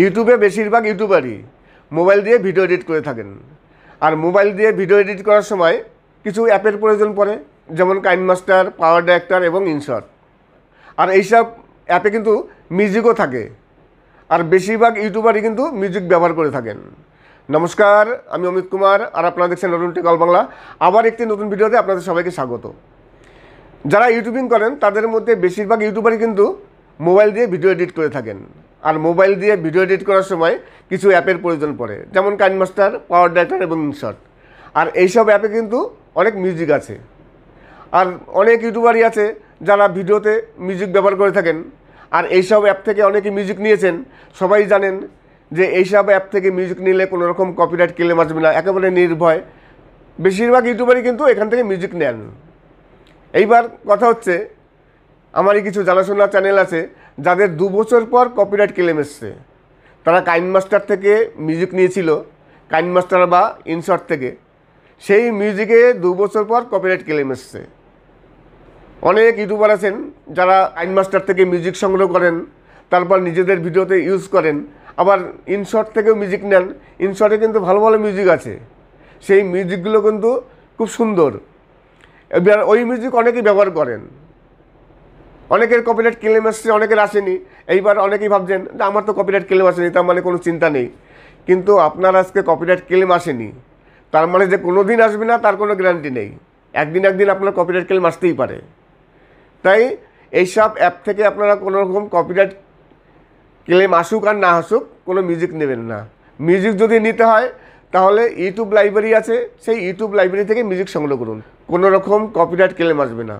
ইউটিউবে বেশিরভাগ ইউটিউবারই মোবাইল দিয়ে ভিডিও এডিট করে থাকেন আর মোবাইল দিয়ে ভিডিও এডিট করার সময় কিছু অ্যাপের প্রয়োজন পড়ে যেমন কাইন মাস্টার পাওয়ার ডাইরেক্টর এবং ইনশট আর এইসব অ্যাপে কিন্তু মিউজিকও থাকে আর বেশিরভাগ ইউটিউবারই কিন্তু মিউজিক ব্যবহার করে থাকেন নমস্কার আমি অমিত কুমার আর আপনারা দেখছেন নতুন টেকল বাংলা আবার একটি নতুন ভিডিওতে আপনাদের সবাইকে স্বাগত যারা ইউটিউবিং করেন তাদের মধ্যে বেশিরভাগ ইউটিউবারই কিন্তু মোবাইল দিয়ে ভিডিও এডিট করে থাকেন আর মোবাইল দিয়ে ভিডিও এডিট করার সময় কিছু অ্যাপের প্রয়োজন পড়ে যেমন কাইনমাস্টার পাওয়ার ডাইটার এবং ইনশট আর এইসব অ্যাপে কিন্তু অনেক মিউজিক আছে আর অনেক ইউটিউবারই আছে যারা ভিডিওতে মিউজিক ব্যবহার করে থাকেন আর এইসব অ্যাপ থেকে অনেকে মিউজিক নিয়েছেন সবাই জানেন যে এইসব অ্যাপ থেকে মিউজিক নিলে কোনো রকম কপিরাইট ক্লেম আসবে না একেবারে নির্ভয় বেশিরভাগ ইউটিউবারই কিন্তু এখান থেকে মিউজিক নেন এইবার কথা হচ্ছে আমারই কিছু জানাশোনা চ্যানেল আছে যাদের দু বছর পর কপিরাইট ক্লেম এসছে তারা কাইন মাস্টার থেকে মিউজিক নিয়েছিল কাইন মাস্টার বা ইনশর্ট থেকে সেই মিউজিকে দু বছর পর কপিরাইট ক্লেম এসছে অনেক ইউটিউবার আছেন যারা কাইন মাস্টার থেকে মিউজিক সংগ্রহ করেন তারপর নিজেদের ভিডিওতে ইউজ করেন আবার ইনশর্ট থেকেও মিউজিক নেন ইনশর্টে কিন্তু ভালো ভালো মিউজিক আছে সেই মিউজিকগুলো কিন্তু খুব সুন্দর ওই মিউজিক অনেকেই ব্যবহার করেন অনেকের কপিরাইট ক্লেম এসছে অনেকের আসেনি এইবার অনেকেই ভাবছেন যে আমার তো কপিরাইট ক্লেম আসেনি তার মানে কোনো চিন্তা নেই কিন্তু আপনার আজকে কপিরাইট ক্লেম আসেনি তার মানে যে কোনো দিন আসবে না তার কোনো গ্যারান্টি নেই একদিন একদিন আপনার কপিরাইট ক্লেম আসতেই পারে তাই এইসব অ্যাপ থেকে আপনারা কোনো রকম কপিরাইট ক্লেম আসুক আর না আসুক কোনো মিউজিক নেবেন না মিউজিক যদি নিতে হয় তাহলে ইউটিউব লাইব্রেরি আছে সেই ইউটিউব লাইব্রেরি থেকে মিউজিক সংগ্রহ করুন কোনো রকম কপিরাইট ক্লেম আসবে না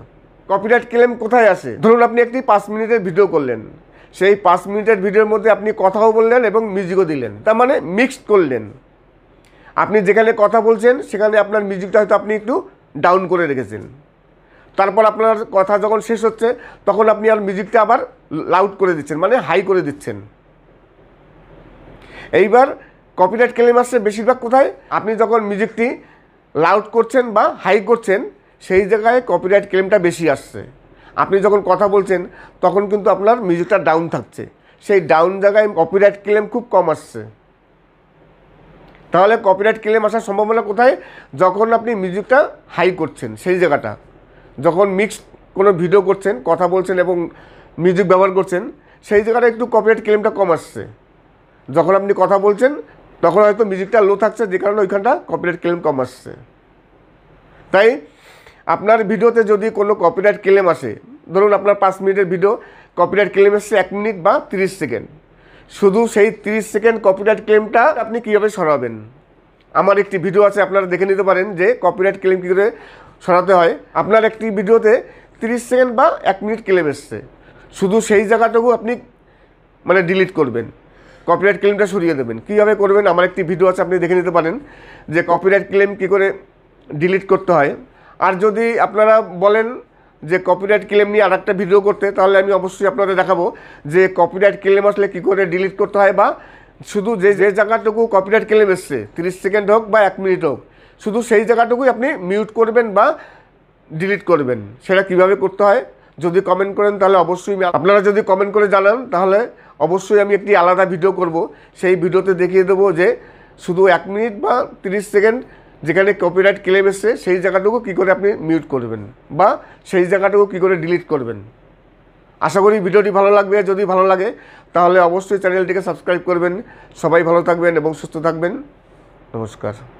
কপিরাইট ক্লেম কোথায় আসে ধরুন আপনি একটি পাঁচ মিনিটের ভিডিও করলেন সেই পাঁচ মিনিটের ভিডিওর মধ্যে আপনি কথাও বললেন এবং মিউজিকও দিলেন তার মানে মিক্সড করলেন আপনি যেখানে কথা বলছেন সেখানে আপনার মিউজিকটা হয়তো আপনি একটু ডাউন করে রেখেছেন তারপর আপনার কথা যখন শেষ হচ্ছে তখন আপনি আর মিউজিকটা আবার লাউড করে দিচ্ছেন মানে হাই করে দিচ্ছেন এইবার কপিরাইট ক্লেম আসছে বেশিরভাগ কোথায় আপনি যখন মিউজিকটি লাউড করছেন বা হাই করছেন সেই জায়গায় কপিরাইট ক্লেমটা বেশি আসছে আপনি যখন কথা বলছেন তখন কিন্তু আপনার মিউজিকটা ডাউন থাকছে সেই ডাউন জায়গায় কপিরাইট ক্লেম খুব কম আসছে তাহলে কপিরাইট ক্লেম আসার সম্ভাবনা কোথায় যখন আপনি মিউজিকটা হাই করছেন সেই জায়গাটা যখন মিক্সড কোনো ভিডিও করছেন কথা বলছেন এবং মিউজিক ব্যবহার করছেন সেই জায়গাটা একটু কপিরাইট ক্লেমটা কম আসছে যখন আপনি কথা বলছেন তখন হয়তো মিউজিকটা লো থাকছে যে কারণে ওইখানটা কপিরাইট ক্লেম কম আসছে তাই আপনার ভিডিওতে যদি কোনো কপিরাইট ক্লেম আসে ধরুন আপনার পাঁচ মিনিটের ভিডিও কপিরাইট ক্লেম এসছে এক মিনিট বা তিরিশ সেকেন্ড শুধু সেই তিরিশ সেকেন্ড কপিরাইট ক্লেমটা আপনি কীভাবে সরাবেন আমার একটি ভিডিও আছে আপনারা দেখে নিতে পারেন যে কপিরাইট ক্লেম কী করে সরাতে হয় আপনার একটি ভিডিওতে তিরিশ সেকেন্ড বা এক মিনিট ক্লেম এসছে শুধু সেই জায়গাটুকু আপনি মানে ডিলিট করবেন কপিরাইট ক্লেমটা সরিয়ে দেবেন কীভাবে করবেন আমার একটি ভিডিও আছে আপনি দেখে নিতে পারেন যে কপিরাইট ক্লেম কী করে ডিলিট করতে হয় আর যদি আপনারা বলেন যে কপিরাইট ক্লেম নিয়ে আর একটা ভিডিও করতে তাহলে আমি অবশ্যই আপনাদের দেখাবো যে কপিরাইট ক্লেম আসলে কী করে ডিলিট করতে হয় বা শুধু যে যে জায়গাটুকু কপিরাইট ক্লেম এসছে তিরিশ সেকেন্ড হোক বা এক মিনিট হোক শুধু সেই জায়গাটুকুই আপনি মিউট করবেন বা ডিলিট করবেন সেটা কিভাবে করতে হয় যদি কমেন্ট করেন তাহলে অবশ্যই আপনারা যদি কমেন্ট করে জানান তাহলে অবশ্যই আমি একটি আলাদা ভিডিও করব সেই ভিডিওতে দেখিয়ে দেবো যে শুধু এক মিনিট বা তিরিশ সেকেন্ড যেখানে কপিরাইট ক্লেম এসছে সেই জায়গাটুকু কী করে আপনি মিউট করবেন বা সেই জায়গাটুকু কী করে ডিলিট করবেন আশা করি ভিডিওটি ভালো লাগবে যদি ভালো লাগে তাহলে অবশ্যই চ্যানেলটিকে সাবস্ক্রাইব করবেন সবাই ভালো থাকবেন এবং সুস্থ থাকবেন নমস্কার